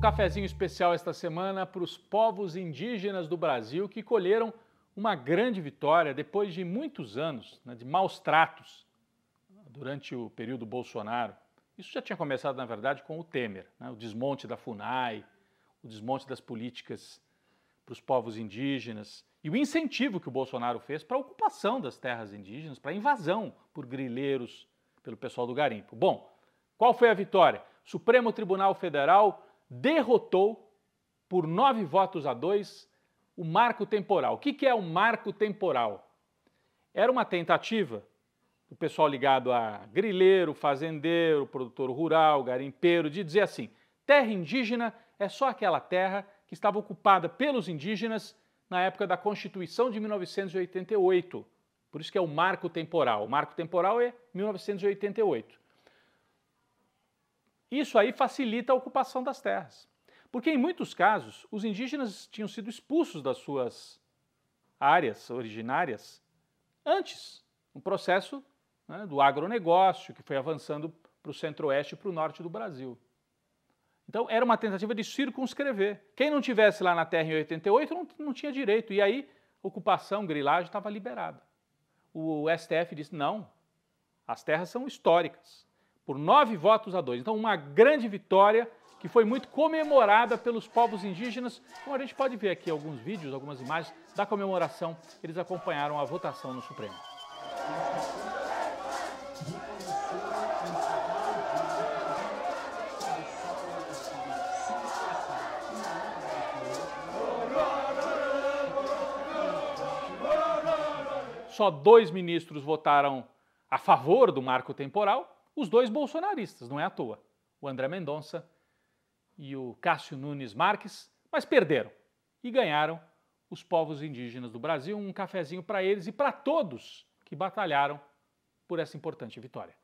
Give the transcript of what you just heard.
cafezinho especial esta semana para os povos indígenas do Brasil que colheram uma grande vitória depois de muitos anos né, de maus tratos durante o período Bolsonaro. Isso já tinha começado, na verdade, com o Temer, né, o desmonte da FUNAI, o desmonte das políticas para os povos indígenas e o incentivo que o Bolsonaro fez para a ocupação das terras indígenas, para a invasão por grileiros, pelo pessoal do garimpo. Bom, qual foi a vitória? Supremo Tribunal Federal derrotou por nove votos a dois o marco temporal. O que é o marco temporal? Era uma tentativa do pessoal ligado a grileiro, fazendeiro, produtor rural, garimpeiro, de dizer assim: terra indígena é só aquela terra que estava ocupada pelos indígenas na época da Constituição de 1988. Por isso que é o marco temporal. O marco temporal é 1988. Isso aí facilita a ocupação das terras. Porque em muitos casos, os indígenas tinham sido expulsos das suas áreas originárias antes, no processo né, do agronegócio, que foi avançando para o centro-oeste e para o norte do Brasil. Então era uma tentativa de circunscrever. Quem não tivesse lá na terra em 88 não, não tinha direito. E aí, ocupação, grilagem estava liberada. O STF disse: não, as terras são históricas por nove votos a dois. Então, uma grande vitória que foi muito comemorada pelos povos indígenas. Como a gente pode ver aqui alguns vídeos, algumas imagens da comemoração, eles acompanharam a votação no Supremo. Só dois ministros votaram a favor do marco temporal, os dois bolsonaristas, não é à toa. O André Mendonça e o Cássio Nunes Marques, mas perderam e ganharam os povos indígenas do Brasil. Um cafezinho para eles e para todos que batalharam por essa importante vitória.